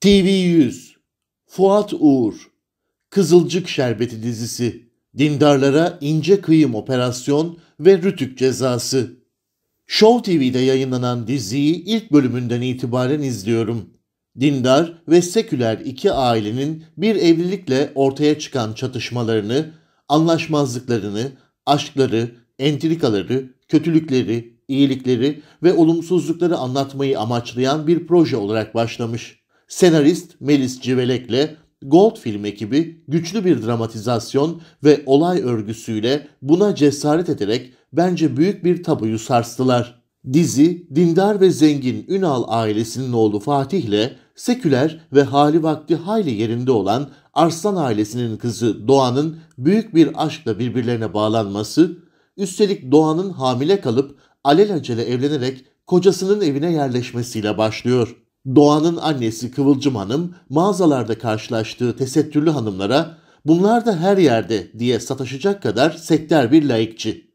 TV100, Fuat Uğur, Kızılcık Şerbeti dizisi, dindarlara ince kıyım operasyon ve rütük cezası. Show TV'de yayınlanan diziyi ilk bölümünden itibaren izliyorum. Dindar ve seküler iki ailenin bir evlilikle ortaya çıkan çatışmalarını, anlaşmazlıklarını, aşkları, entrikaları, kötülükleri, iyilikleri ve olumsuzlukları anlatmayı amaçlayan bir proje olarak başlamış senarist Melis Civelek'le Gold film ekibi güçlü bir dramatizasyon ve olay örgüsüyle buna cesaret ederek bence büyük bir tabuyu sarstılar. Dizi, dindar ve zengin Ünal ailesinin oğlu Fatih'le seküler ve hali vakti hayli yerinde olan Arslan ailesinin kızı Doğan'ın büyük bir aşkla birbirlerine bağlanması, üstelik Doğan'ın hamile kalıp alelacele evlenerek kocasının evine yerleşmesiyle başlıyor. Doğan'ın annesi Kıvılcım Hanım mağazalarda karşılaştığı tesettürlü hanımlara bunlar da her yerde diye sataşacak kadar sekter bir laikçi.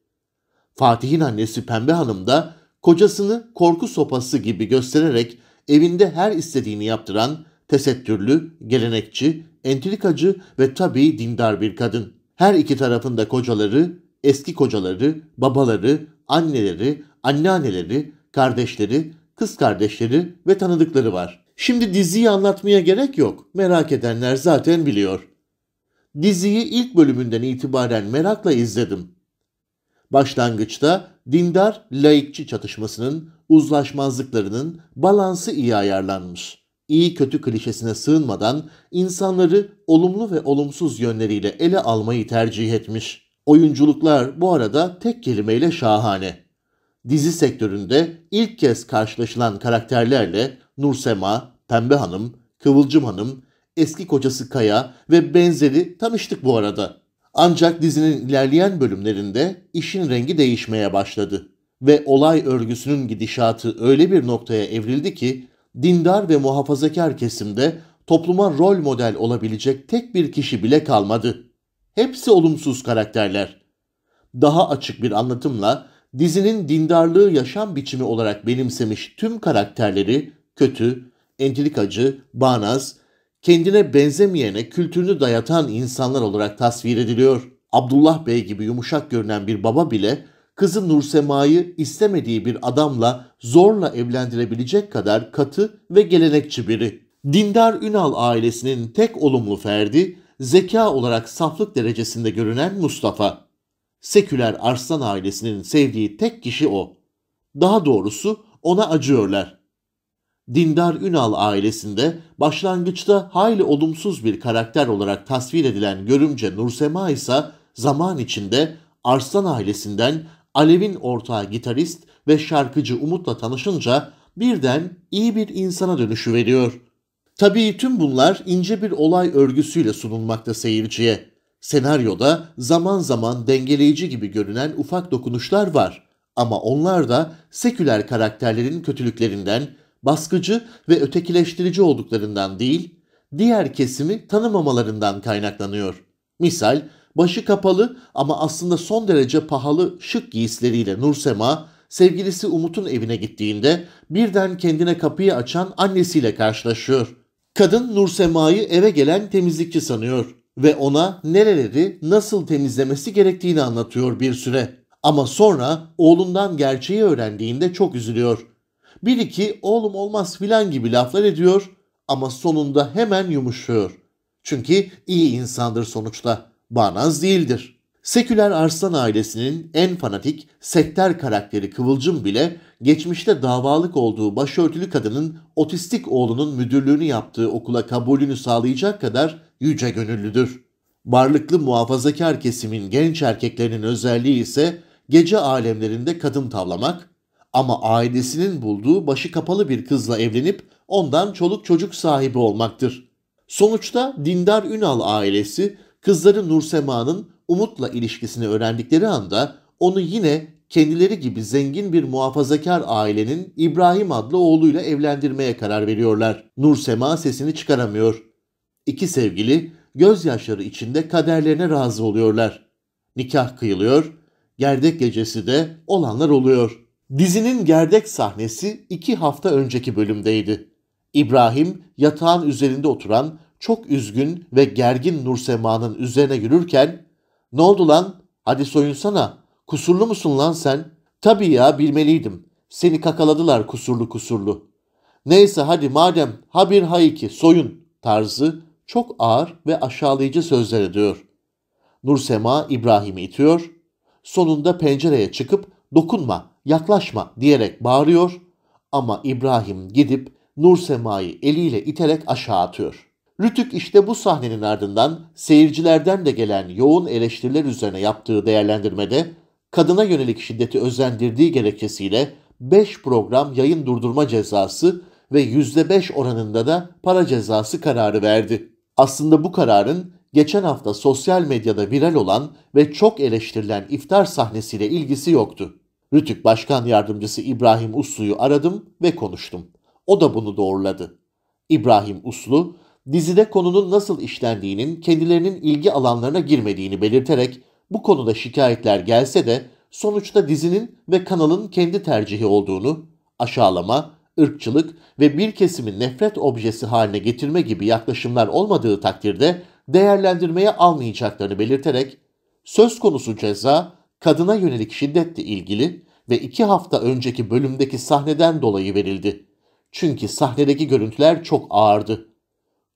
Fatih'in annesi Pembe Hanım da kocasını korku sopası gibi göstererek evinde her istediğini yaptıran tesettürlü, gelenekçi, entrikacı ve tabii dindar bir kadın. Her iki tarafında kocaları, eski kocaları, babaları, anneleri, anneanneleri, kardeşleri, kız kardeşleri ve tanıdıkları var. Şimdi diziyi anlatmaya gerek yok. Merak edenler zaten biliyor. Diziyi ilk bölümünden itibaren merakla izledim. Başlangıçta dindar laikçi çatışmasının, uzlaşmazlıklarının balansı iyi ayarlanmış. İyi kötü klişesine sığınmadan insanları olumlu ve olumsuz yönleriyle ele almayı tercih etmiş. Oyunculuklar bu arada tek kelimeyle şahane dizi sektöründe ilk kez karşılaşılan karakterlerle Nursema, Pembe Hanım, Kıvılcım Hanım, eski kocası Kaya ve benzeri tanıştık bu arada. Ancak dizinin ilerleyen bölümlerinde işin rengi değişmeye başladı ve olay örgüsünün gidişatı öyle bir noktaya evrildi ki dindar ve muhafazakar kesimde topluma rol model olabilecek tek bir kişi bile kalmadı. Hepsi olumsuz karakterler. Daha açık bir anlatımla dizinin dindarlığı yaşam biçimi olarak benimsemiş tüm karakterleri kötü, entrikacı, bağnaz, kendine benzemeyene kültürünü dayatan insanlar olarak tasvir ediliyor. Abdullah Bey gibi yumuşak görünen bir baba bile kızı Nursema'yı istemediği bir adamla zorla evlendirebilecek kadar katı ve gelenekçi biri. Dindar Ünal ailesinin tek olumlu ferdi, zeka olarak saflık derecesinde görünen Mustafa. Seküler Arslan ailesinin sevdiği tek kişi o. Daha doğrusu ona acıyorlar. Dindar Ünal ailesinde başlangıçta hayli olumsuz bir karakter olarak tasvir edilen görümce Nursema ise zaman içinde Arslan ailesinden Alev'in ortağı gitarist ve şarkıcı Umut'la tanışınca birden iyi bir insana dönüşü veriyor. Tabii tüm bunlar ince bir olay örgüsüyle sunulmakta seyirciye. Senaryoda zaman zaman dengeleyici gibi görünen ufak dokunuşlar var ama onlar da seküler karakterlerin kötülüklerinden, baskıcı ve ötekileştirici olduklarından değil, diğer kesimi tanımamalarından kaynaklanıyor. Misal, başı kapalı ama aslında son derece pahalı şık giysileriyle Nursema, sevgilisi Umut'un evine gittiğinde birden kendine kapıyı açan annesiyle karşılaşıyor. Kadın Nursema'yı eve gelen temizlikçi sanıyor ve ona nereleri nasıl temizlemesi gerektiğini anlatıyor bir süre. Ama sonra oğlundan gerçeği öğrendiğinde çok üzülüyor. Bir iki oğlum olmaz filan gibi laflar ediyor ama sonunda hemen yumuşuyor. Çünkü iyi insandır sonuçta. Bağnaz değildir. Seküler Arslan ailesinin en fanatik sekter karakteri Kıvılcım bile geçmişte davalık olduğu başörtülü kadının otistik oğlunun müdürlüğünü yaptığı okula kabulünü sağlayacak kadar yüce gönüllüdür. Varlıklı muhafazakar kesimin genç erkeklerinin özelliği ise gece alemlerinde kadın tavlamak ama ailesinin bulduğu başı kapalı bir kızla evlenip ondan çoluk çocuk sahibi olmaktır. Sonuçta Dindar Ünal ailesi kızları Nursema'nın umutla ilişkisini öğrendikleri anda onu yine kendileri gibi zengin bir muhafazakar ailenin İbrahim adlı oğluyla evlendirmeye karar veriyorlar. Nur Sema sesini çıkaramıyor. İki sevgili gözyaşları içinde kaderlerine razı oluyorlar. Nikah kıyılıyor, gerdek gecesi de olanlar oluyor. Dizinin gerdek sahnesi iki hafta önceki bölümdeydi. İbrahim yatağın üzerinde oturan çok üzgün ve gergin Nursema'nın üzerine yürürken ne oldu lan? Hadi soyunsana. Kusurlu musun lan sen? Tabii ya bilmeliydim. Seni kakaladılar kusurlu kusurlu. Neyse hadi madem ha bir ha iki soyun tarzı çok ağır ve aşağılayıcı sözler ediyor. Nursema İbrahim'i itiyor. Sonunda pencereye çıkıp dokunma, yaklaşma diyerek bağırıyor. Ama İbrahim gidip Nursema'yı eliyle iterek aşağı atıyor.'' Rütük işte bu sahnenin ardından seyircilerden de gelen yoğun eleştiriler üzerine yaptığı değerlendirmede kadına yönelik şiddeti özendirdiği gerekçesiyle 5 program yayın durdurma cezası ve %5 oranında da para cezası kararı verdi. Aslında bu kararın geçen hafta sosyal medyada viral olan ve çok eleştirilen iftar sahnesiyle ilgisi yoktu. Rütük Başkan Yardımcısı İbrahim Uslu'yu aradım ve konuştum. O da bunu doğruladı. İbrahim Uslu, dizide konunun nasıl işlendiğinin kendilerinin ilgi alanlarına girmediğini belirterek bu konuda şikayetler gelse de sonuçta dizinin ve kanalın kendi tercihi olduğunu, aşağılama, ırkçılık ve bir kesimin nefret objesi haline getirme gibi yaklaşımlar olmadığı takdirde değerlendirmeye almayacaklarını belirterek söz konusu ceza kadına yönelik şiddetle ilgili ve iki hafta önceki bölümdeki sahneden dolayı verildi. Çünkü sahnedeki görüntüler çok ağırdı.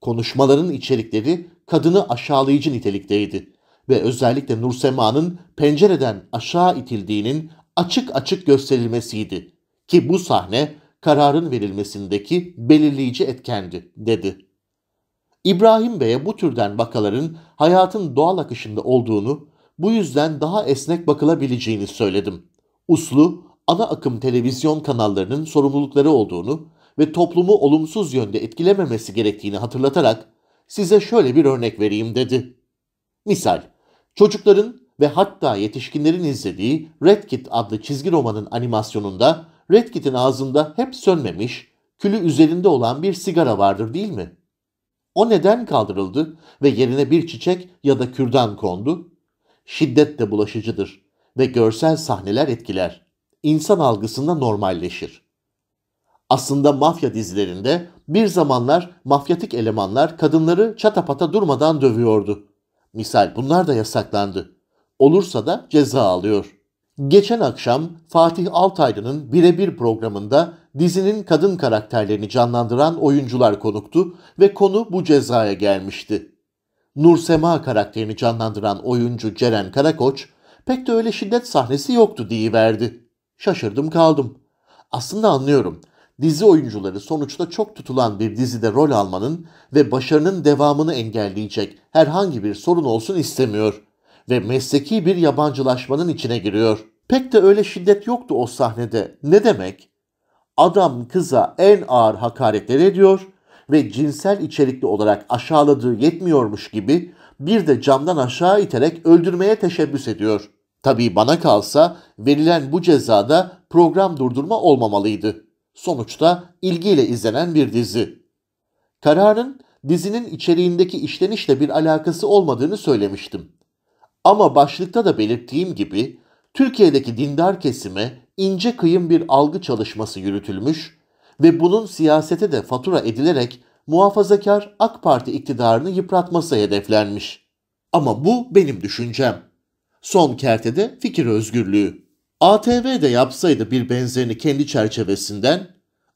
Konuşmaların içerikleri kadını aşağılayıcı nitelikteydi ve özellikle Nursema'nın pencereden aşağı itildiğinin açık açık gösterilmesiydi ki bu sahne kararın verilmesindeki belirleyici etkendi dedi. İbrahim Bey'e bu türden vakaların hayatın doğal akışında olduğunu, bu yüzden daha esnek bakılabileceğini söyledim. Uslu, ana akım televizyon kanallarının sorumlulukları olduğunu ve toplumu olumsuz yönde etkilememesi gerektiğini hatırlatarak size şöyle bir örnek vereyim dedi. Misal, çocukların ve hatta yetişkinlerin izlediği Red Kit adlı çizgi romanın animasyonunda Red Kit'in ağzında hep sönmemiş, külü üzerinde olan bir sigara vardır değil mi? O neden kaldırıldı ve yerine bir çiçek ya da kürdan kondu? Şiddet de bulaşıcıdır ve görsel sahneler etkiler. İnsan algısında normalleşir. Aslında mafya dizilerinde bir zamanlar mafyatik elemanlar kadınları çatapata durmadan dövüyordu. Misal bunlar da yasaklandı. Olursa da ceza alıyor. Geçen akşam Fatih Altaylı'nın birebir programında dizinin kadın karakterlerini canlandıran oyuncular konuktu ve konu bu cezaya gelmişti. Nursema karakterini canlandıran oyuncu Ceren Karakoç pek de öyle şiddet sahnesi yoktu verdi. Şaşırdım kaldım. Aslında anlıyorum dizi oyuncuları sonuçta çok tutulan bir dizide rol almanın ve başarının devamını engelleyecek herhangi bir sorun olsun istemiyor ve mesleki bir yabancılaşmanın içine giriyor. Pek de öyle şiddet yoktu o sahnede. Ne demek? Adam kıza en ağır hakaretler ediyor ve cinsel içerikli olarak aşağıladığı yetmiyormuş gibi bir de camdan aşağı iterek öldürmeye teşebbüs ediyor. Tabii bana kalsa verilen bu cezada program durdurma olmamalıydı sonuçta ilgiyle izlenen bir dizi. Kararın dizinin içeriğindeki işlenişle bir alakası olmadığını söylemiştim. Ama başlıkta da belirttiğim gibi Türkiye'deki dindar kesime ince kıyım bir algı çalışması yürütülmüş ve bunun siyasete de fatura edilerek muhafazakar AK Parti iktidarını yıpratması hedeflenmiş. Ama bu benim düşüncem. Son kertede fikir özgürlüğü. ATV de yapsaydı bir benzerini kendi çerçevesinden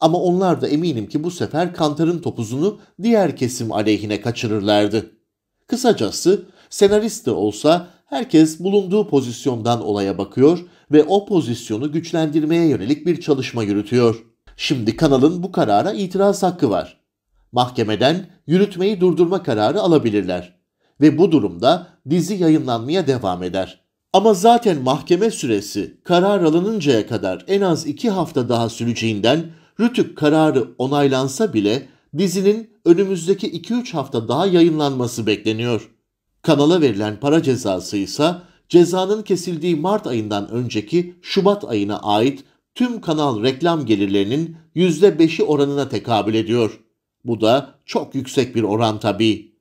ama onlar da eminim ki bu sefer Kantar'ın topuzunu diğer kesim aleyhine kaçırırlardı. Kısacası senarist de olsa herkes bulunduğu pozisyondan olaya bakıyor ve o pozisyonu güçlendirmeye yönelik bir çalışma yürütüyor. Şimdi kanalın bu karara itiraz hakkı var. Mahkemeden yürütmeyi durdurma kararı alabilirler ve bu durumda dizi yayınlanmaya devam eder. Ama zaten mahkeme süresi karar alınıncaya kadar en az iki hafta daha süreceğinden Rütük kararı onaylansa bile dizinin önümüzdeki 2-3 hafta daha yayınlanması bekleniyor. Kanala verilen para cezası ise cezanın kesildiği Mart ayından önceki Şubat ayına ait tüm kanal reklam gelirlerinin %5'i oranına tekabül ediyor. Bu da çok yüksek bir oran tabii.